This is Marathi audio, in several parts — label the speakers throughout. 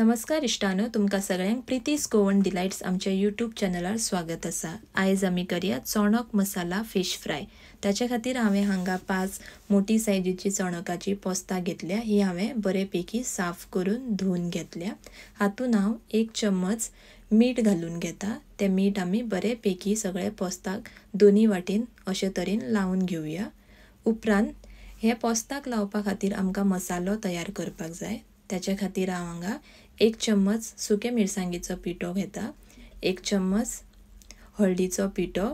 Speaker 1: नमस्कार इश्टानो तुमकां सगळ्यांक प्रितीस गोवन डिलायट्स आमच्या युट्यूब चॅनलार स्वागत आसा आयज आमी करया चोणक मसाला फिश फ्राय ताचे खातीर हांवें हांगा पांच मोठी सायजीची चोणकाची पोस्तां घेतल्या ही हांवें बरे पैकी साफ करून धुवन घेतल्या हातूंत हांव एक चम्मच मीठ घालून घेता ते मीठ आमी बरे पैकी सगळे पोस्ताक दोनी वाटेन अशे तरेन लावन घेवया उपरांत हे पोस्ताक लावपा खातीर आमकां मसालो तयार करपाक जाय त्याच्या खातीर हांव हांगा एक चम्मच सुके मिरसांगेचो पिठो घेता एक चम्मच हळदीचो पिठो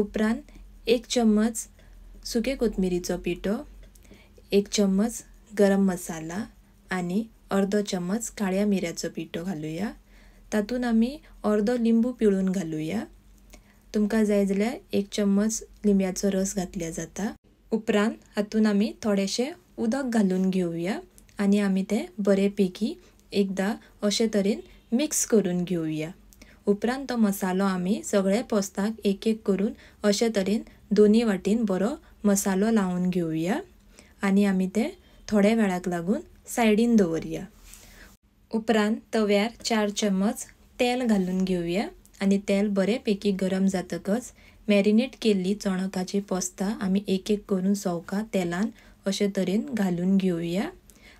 Speaker 1: उपरांत एक चम्मच सुके कोथमिरीचो पिठो एक चम्मच गरम मसाला आणि अर्दो चम्मच काळ्या मिऱ्याचो पिठो घालूया तातून आम्ही अर्धो लिंबू पिळून घालूया तुमकां जाय जाल्यार एक चम्मच लिंब्याचो रस घातल्या जाता उपरांत हातून आमी थोडेशें उदक घालून घेवया आणि आम्ही ते बरेपैकी एकदा अशे तरेन मिक्स करून घेऊया उपरांत तो मसालो आमी सगळे पोस्ताक एक एक करून अशे तरेन दोनी वाटेन बरो मसालो लावून घेऊया आणि आम्ही ते थोड्या वेळाक लागून सायडीन दवरया उपरांत तव्यार चार चमच तेल घालून घेऊया आणि तेल बरे गरम जातकच मॅरिनेट केल्ली चणकाची पोस्तां आम्ही एक एक करून सवका तेलान अशे तरेन घालून घेऊया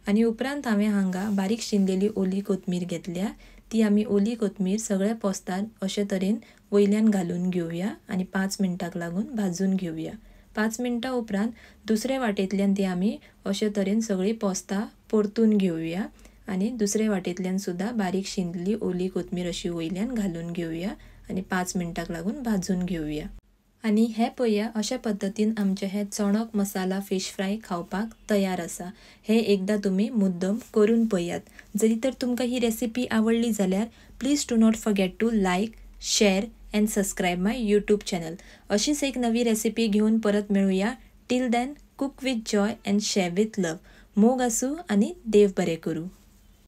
Speaker 1: आणि उपरांत हांवें हांगा बारीक शिंदलेली ओली कोथमीर घेतल्या ती आमी ओली कोथमीर सगळ्या पोस्तान अशे तरेन वयल्यान घालून घेवया आनी पांच मिनटांक लागून भाजून घेवया पांच मिनटां उपरांत दुसरे वाटेंतल्यान ती आमी अशे तरेन सगळीं पोस्तां परतून घेवया आनी दुसरे वाटेंतल्यान सुद्दां बारीक शिंदली ओली कोथमीर अशी वयल्यान घालून घेवया आनी पांच मिनटांक लागून भाजून घेवया आणि हे पया अशा पद्धतीन आमचे हे चणक मसाला फिश फ्राय खावपाक तयार असा हे एकदा तुम्ही मुद्दम करून पळयात जरी तर तुमकां ही रेसिपी आवडली जाल्यार please do not forget to like share and subscribe my YouTube channel अशीच एक नवी रेसिपी घेऊन परत मिळूया till then cook with joy and share with love मोग असू आणि देव बरे करू